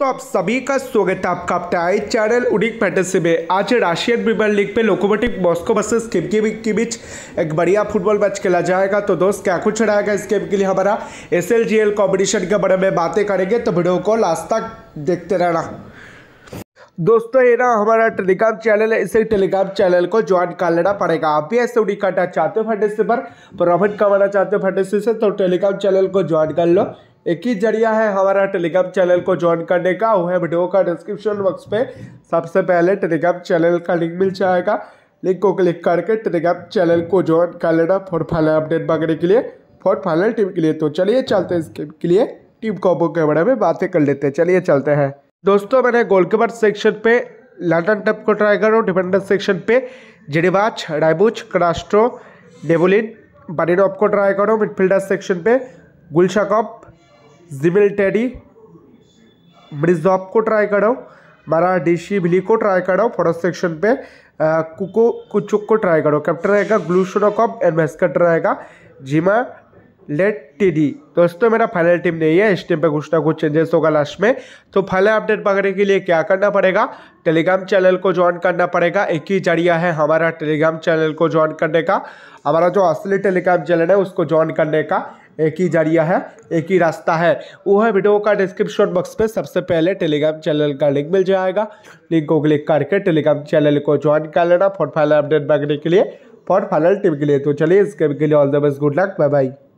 तो आप सभी का स्वागत है आपका अपने आई चैनल उडिक फैंटेसी में आज राशियन प्रीमियर लीग पे लोकोमोटिव मॉस्को वर्सेस किमकी के बीच एक बढ़िया फुटबॉल मैच खेला जाएगा तो दोस्त क्या कुछ रहेगा इस गेम के लिए हमारा S L G L competition के बारे में बातें करेंगे तो वीडियो को लास्ट तक देखते रहना दोस्तों ये ना हमारा टेलीग्राम चैनल है इसे टेलीग्राम चैनल को ज्वाइन कर लेना पड़ेगा आप भी ऐसे उड़ी काटना चाहते हो फैंटेसी पर प्रॉफिट कमाना चाहते हो फैंटेसी से तो टेलीग्राम चैनल को ज्वाइन कर लो एक ही जरिया है हमारा टेलीग्राम चैनल को ज्वाइन करने का वह वीडियो का डिस्क्रिप्शन बॉक्स पे सबसे पहले टेलीग्राम चैनल का लिंक मिल जाएगा लिंक को क्लिक करके टेलीग्राम चैनल को ज्वाइन कर लेना फॉर फाइनल अपडेट मांगने के लिए फोर्ट फाइनल टीम के लिए तो चलिए चलते हैं इसके के लिए टीम कॉपो के बारे में बातें कर लेते हैं चलिए चलते हैं दोस्तों मैंने गोलकीपर सेक्शन पे लंडन टप को ट्राई करो डिफेंडर सेक्शन पे जेडिवाच रायबुच क्रास्ट्रो डेबुलिन बनी को ट्राई करो मिडफील्डर सेक्शन पे गुलशाकॉप जिमिल टेडी ब्रिजॉप को ट्राई कराओ मारा डिशी बिली को ट्राई कराओ फोटो सेक्शन पे आ, कुको कुचुक को ट्राई करो कैप्टन रहेगा ग्लूशनोकॉप एंड मैस्कट रहेगा जिमा लेट टीडी दोस्तों मेरा फाइनल टीम नहीं है इस टीम पे कुछ ना कुछ चेंजेस होगा लास्ट में तो फाइनल अपडेट पकड़ने के लिए क्या करना पड़ेगा टेलीग्राम चैनल को ज्वाइन करना पड़ेगा एक ही जरिया है हमारा टेलीग्राम चैनल को ज्वाइन करने का हमारा जो असली टेलीग्राम चैनल है उसको ज्वाइन करने का एक ही जरिया है एक ही रास्ता है वो है वीडियो का डिस्क्रिप्शन बॉक्स पे सबसे पहले टेलीग्राम चैनल का लिंक मिल जाएगा लिंक को क्लिक करके टेलीग्राम चैनल को ज्वाइन कर लेना फॉर फाइनल अपडेट मांगने के लिए फॉर फाइनल टिप के लिए तो चलिए इसके लिए all the best good luck bye by